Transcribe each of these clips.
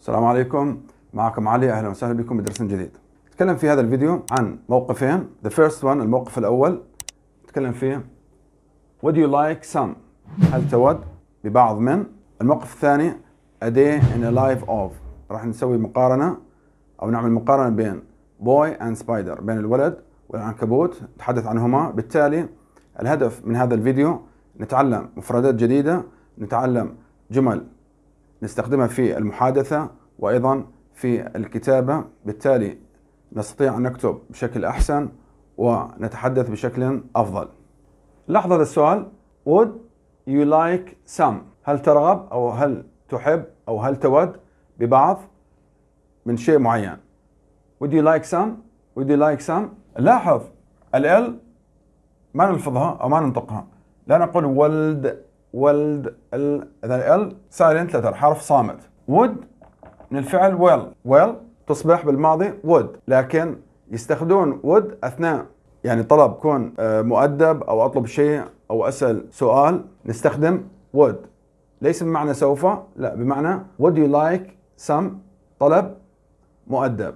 السلام عليكم معكم علي اهلا وسهلا بكم بدرس جديد نتكلم في هذا الفيديو عن موقفين the first one الموقف الاول نتكلم فيه would you like some هل تود ببعض من الموقف الثاني a day in a life of راح نسوي مقارنه او نعمل مقارنه بين boy and spider بين الولد والعنكبوت نتحدث عنهما بالتالي الهدف من هذا الفيديو نتعلم مفردات جديده نتعلم جمل نستخدمها في المحادثة وأيضا في الكتابة بالتالي نستطيع أن نكتب بشكل أحسن ونتحدث بشكل أفضل لاحظ هذا السؤال Would you like some هل ترغب أو هل تحب أو هل تود ببعض من شيء معين Would you like some Would you like some لاحظ ال ما نلفظها أو ما ننطقها لا نقول ولد ولد ال اذا ال سايلنت لتر حرف صامت ود من الفعل will will تصبح بالماضي ود لكن يستخدمون ود اثناء يعني طلب كون آه، مؤدب او اطلب شيء او اسال سؤال نستخدم ود ليس بمعنى سوف لا بمعنى would you like some طلب مؤدب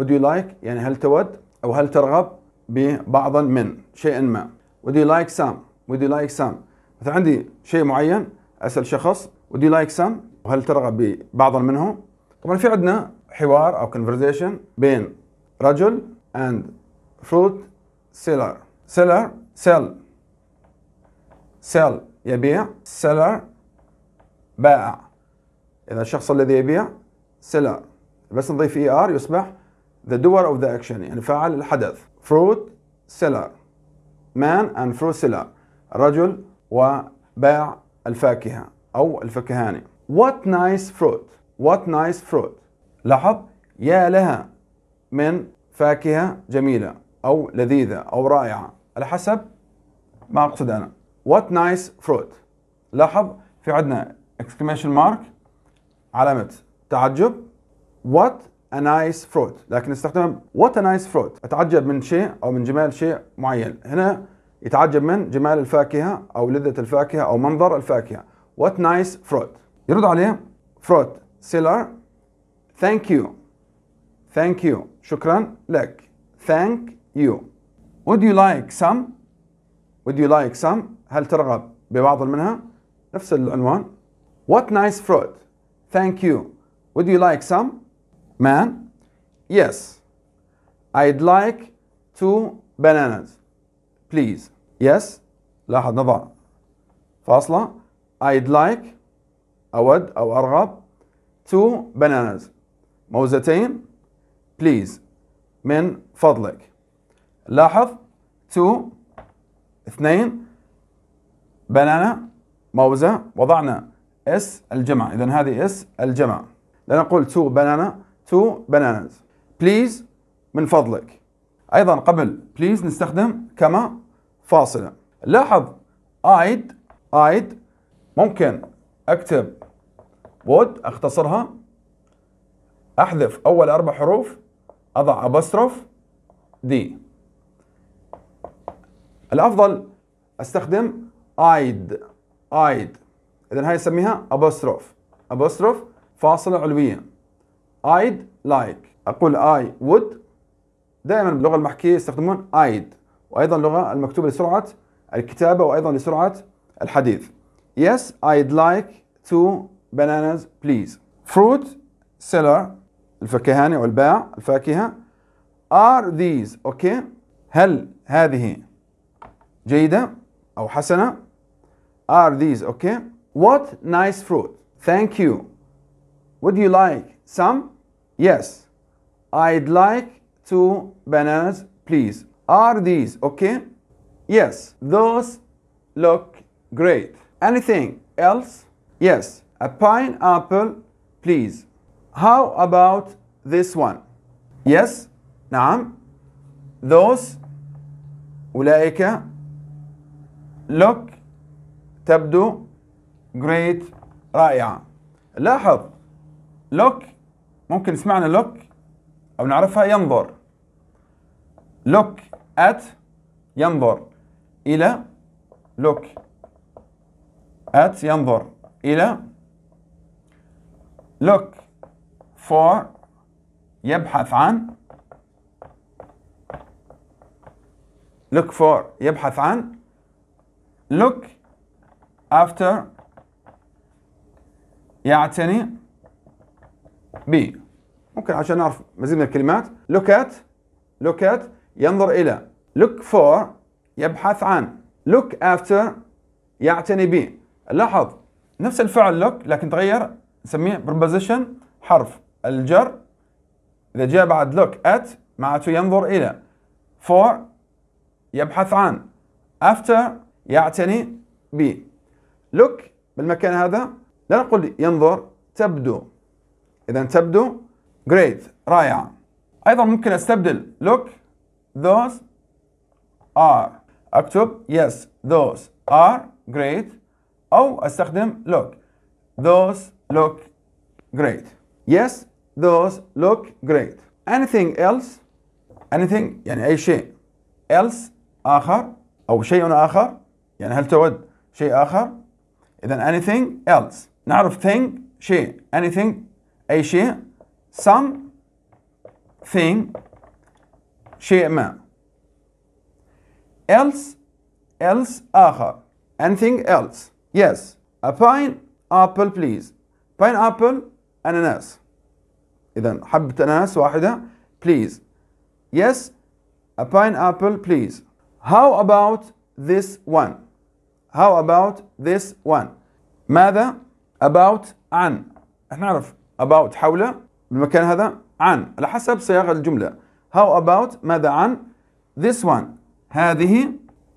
would you like يعني هل تود او هل ترغب ببعضا من شيء ما would you like some would you like some مثلا عندي شيء معين اسال شخص ودي لايك سم وهل ترغب ببعض منهم طبعا في عندنا حوار او كونفرزيشن بين رجل اند فروت سيلر سيلر سيل سيل يبيع سيلر بائع اذا الشخص الذي يبيع سيلر بس نضيف اي e ار يصبح the doer of the action يعني فاعل الحدث fruit seller man and fruit seller الرجل وباع الفاكهة أو الفكهاني What nice fruit What nice fruit لاحظ يا لها من فاكهة جميلة أو لذيذة أو رائعة على حسب ما أقصد أنا What nice fruit لاحظ في عندنا exclamation mark علامة تعجب What a nice fruit لكن استخدم what a nice fruit أتعجب من شيء أو من جمال شيء معين هنا يتعجب من جمال الفاكهة أو لذة الفاكهة أو منظر الفاكهة What nice fruit يرد عليه fruit سيلر thank you thank you شكرا لك thank you would you like some would you like some هل ترغب ببعض منها نفس العنوان What nice fruit thank you would you like some man yes I'd like two bananas please Yes لاحظ نضع فاصلة I'd like أود أو أرغب two bananas موزتين please من فضلك لاحظ two اثنين بنانا موزة وضعنا اس الجمع إذا هذه اس الجمع لنقول two banana two bananas please من فضلك أيضا قبل please نستخدم كما فاصلة لاحظ I'd I'd ممكن اكتب would اختصرها احذف اول اربع حروف اضع أبسترف دي الافضل استخدم I'd I'd اذا هاي اسميها أبسترف أبسترف فاصلة علوية I'd like اقول I would دائما باللغة المحكية يستخدمون I'd وايضا لغه المكتوبه لسرعه الكتابه وايضا لسرعه الحديث. Yes, I'd like two bananas please. Fruit seller الفكهاني او الباع الفاكهه are these اوكي okay. هل هذه جيده او حسنه are these اوكي okay. what nice fruit thank you would you like some yes I'd like two bananas please are these okay? Yes, those look great. Anything else? Yes, a pineapple, please. How about this one? Yes, نعم. Those أولئك look تبدو great رائعة. لاحظ look ممكن سمعنا look أو نعرفها ينظر look at ينظر إلى look at ينظر إلى look for يبحث عن look for يبحث عن look after يعتني ب ممكن عشان نعرف مزيد من الكلمات look at look at ينظر إلى look for يبحث عن look after يعتني به لاحظ نفس الفعل look لكن تغير نسميه preposition حرف الجر إذا جاء بعد look at معناته ينظر إلى for يبحث عن after يعتني به look بالمكان هذا لا نقول ينظر تبدو إذا تبدو great رائعة أيضا ممكن أستبدل look those are اكتب yes those are great او استخدم look those look great yes those look great anything else anything يعني اي شيء else اخر او شيء اخر يعني هل تود شيء اخر اذا anything else نعرف thing شيء anything اي شيء some thing شيء ما else else آخر anything else yes a pine apple please pineapple أناناس إذا حبة أناناس واحدة please yes a pineapple please how about this one how about this one ماذا about عن احنا نعرف about حول المكان هذا عن على حسب صياغة الجملة How about ماذا عن this one هذه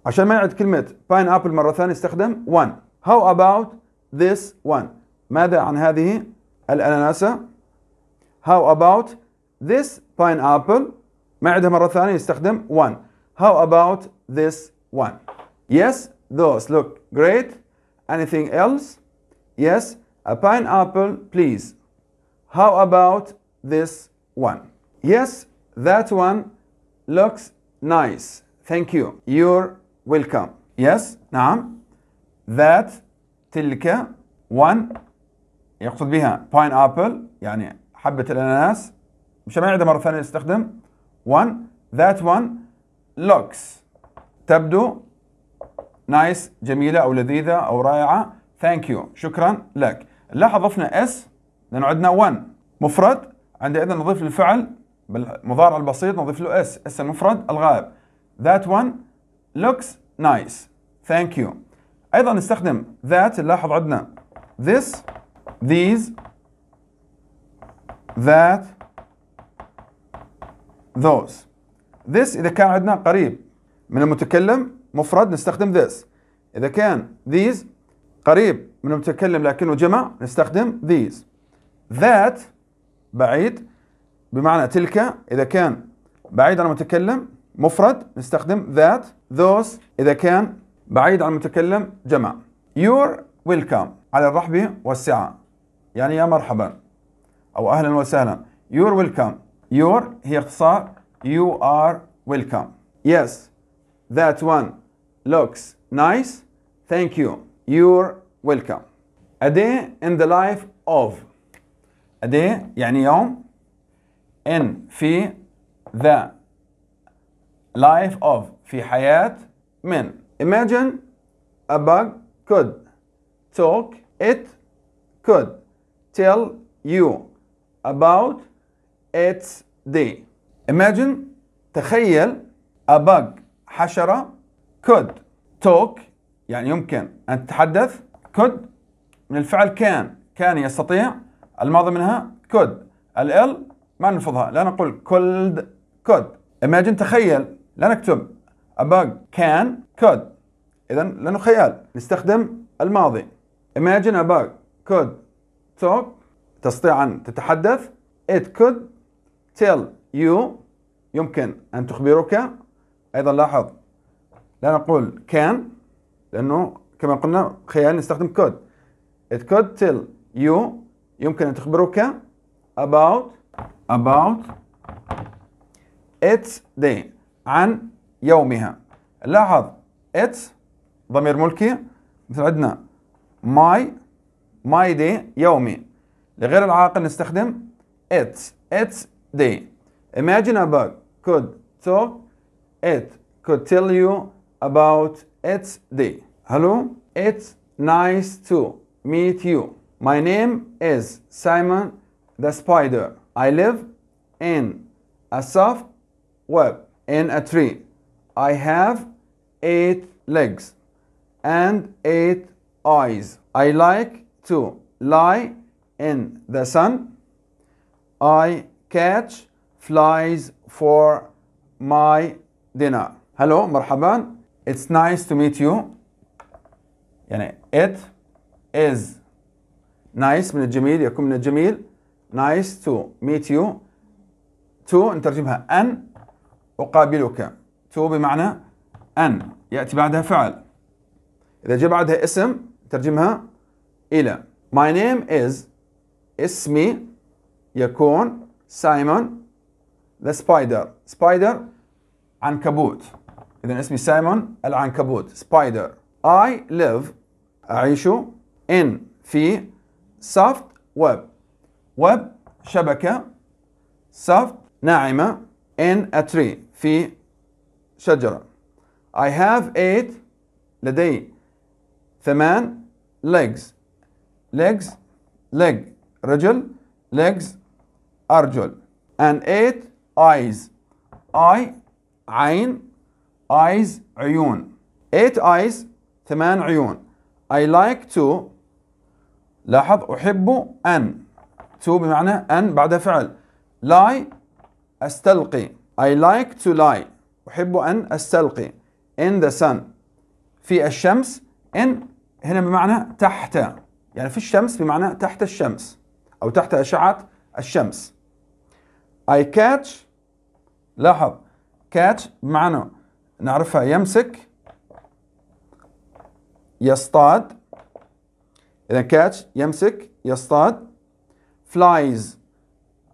عشان ما يعد كلمة pineapple مرة ثانية استخدم one How about this one ماذا عن هذه الأناناسة How about this pineapple ما يعدها مرة ثانية يستخدم one How about this one Yes those look great Anything else Yes a pineapple please How about this one Yes That one looks nice. Thank you. You're welcome. Yes. نعم. That تلك one يقصد بها pineapple يعني حبة الأناناس مشان ما يعيدها مرة ثانية نستخدم one that one looks تبدو nice جميلة أو لذيذة أو رائعة thank you شكرا لك لاحظ ضفنا s لأنه عندنا one مفرد إذن نضيف للفعل بالمضارع البسيط نضيف له اس اس المفرد الغائب that one looks nice ثانك يو ايضا نستخدم that نلاحظ عندنا this these that those this اذا كان عندنا قريب من المتكلم مفرد نستخدم this اذا كان these قريب من المتكلم لكنه جمع نستخدم these that بعيد بمعنى تلك إذا كان بعيد عن المتكلم مفرد نستخدم ذات ذوس إذا كان بعيد عن المتكلم جمع يور ويلكم على الرحب والسعة يعني يا مرحبا أو أهلا وسهلا يور ويلكم يور هي اختصار يو آر ويلكم يس ذات وان لوكس نايس ثانك يو يور ويلكم a day in the life of a day يعني يوم in في the life of في حياة من imagine a bug could talk it could tell you about its day imagine تخيل a bug حشرة could talk يعني يمكن أن تتحدث could من الفعل كان كان يستطيع الماضي منها could ال ما نلفظها لا نقول could could imagine تخيل لا نكتب bug can could اذا لانه خيال نستخدم الماضي imagine bug could talk تستطيع ان تتحدث it could tell you يمكن ان تخبرك ايضا لاحظ لا نقول can لانه كما قلنا خيال نستخدم could it could tell you يمكن ان تخبرك about about its day عن يومها لاحظ its ضمير ملكي مثل عندنا my my day يومي لغير العاقل نستخدم its its day imagine a bug could talk it could tell you about its day hello it's nice to meet you my name is Simon the spider I live in a soft web in a tree. I have eight legs and eight eyes. I like to lie in the sun. I catch flies for my dinner. Hello, مرحبا. It's nice to meet you. يعني it is nice من الجميل يكون من الجميل نايس تو ميت يو تو نترجمها أن أقابلك تو بمعنى أن يأتي بعدها فعل إذا جاء بعدها اسم ترجمها إلى My name is اسمي يكون سايمون ذا سبايدر سبايدر عنكبوت إذا اسمي سايمون العنكبوت سبايدر I live أعيش in في soft web ويب شبكة soft ناعمة in a tree في شجرة I have eight لدي ثمان legs legs leg رجل legs أرجل and eight eyes eye عين eyes عيون eight eyes ثمان عيون I like to لاحظ أحب أن to بمعنى أن بعد فعل lie أستلقي I like to lie أحب أن أستلقي in the sun في الشمس in هنا بمعنى تحت يعني في الشمس بمعنى تحت الشمس أو تحت أشعة الشمس I catch لاحظ catch بمعنى نعرفها يمسك يصطاد إذا catch يمسك يصطاد فلايز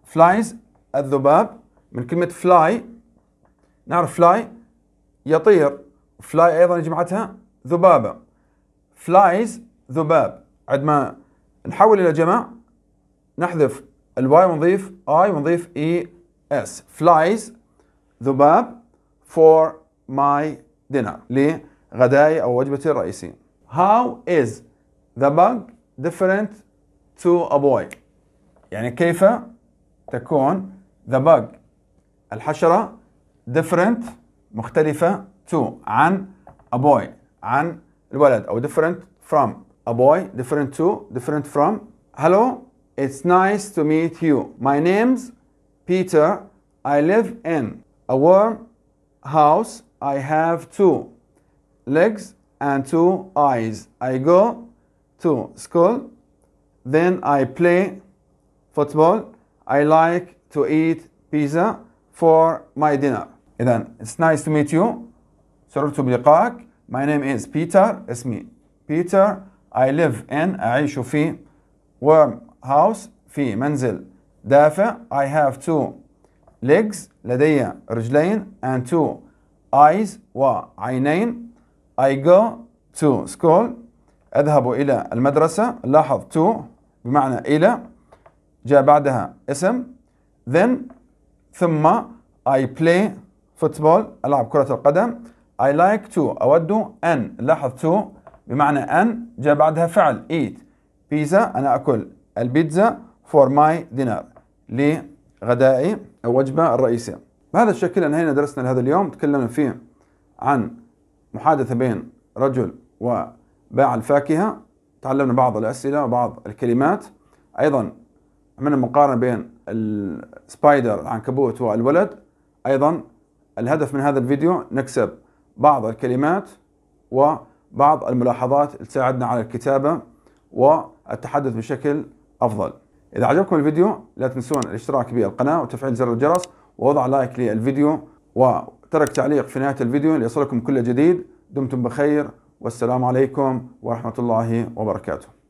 فلايز الذباب من كلمة فلاي نعرف فلاي يطير فلاي أيضا جمعتها ذبابة فلايز ذباب عندما نحول إلى جمع نحذف الواي ونضيف اي ونضيف اي اس فلايز ذباب فور ماي دينر لغدائي او وجبتي الرئيسية. How is the bug different to a boy؟ يعني كيف تكون the bug الحشرة different مختلفة to عن a boy عن الولد أو different from a boy different to different from hello it's nice to meet you my name's Peter I live in a warm house I have two legs and two eyes I go to school then I play football. I like to eat pizza for my dinner. إذا it's nice to meet you. سررت بلقائك. My name is Peter. اسمي Peter. I live in أعيش في warm house في منزل دافئ. I have two legs لدي رجلين and two eyes وعينين. I go to school. أذهب إلى المدرسة. لاحظ to بمعنى إلى جاء بعدها اسم then ثم I play football ألعب كرة القدم I like to أود أن لاحظ to بمعنى أن جاء بعدها فعل eat بيتزا أنا أكل البيتزا for my dinner لغدائي أو وجبة الرئيسية بهذا الشكل أنهينا درسنا لهذا اليوم تكلمنا فيه عن محادثة بين رجل وباع الفاكهة تعلمنا بعض الأسئلة وبعض الكلمات أيضا عملنا مقارنه بين السبايدر العنكبوت والولد ايضا الهدف من هذا الفيديو نكسب بعض الكلمات وبعض الملاحظات اللي تساعدنا على الكتابه والتحدث بشكل افضل اذا عجبكم الفيديو لا تنسون الاشتراك بالقناه وتفعيل زر الجرس ووضع لايك للفيديو وترك تعليق في نهايه الفيديو ليصلكم كل جديد دمتم بخير والسلام عليكم ورحمه الله وبركاته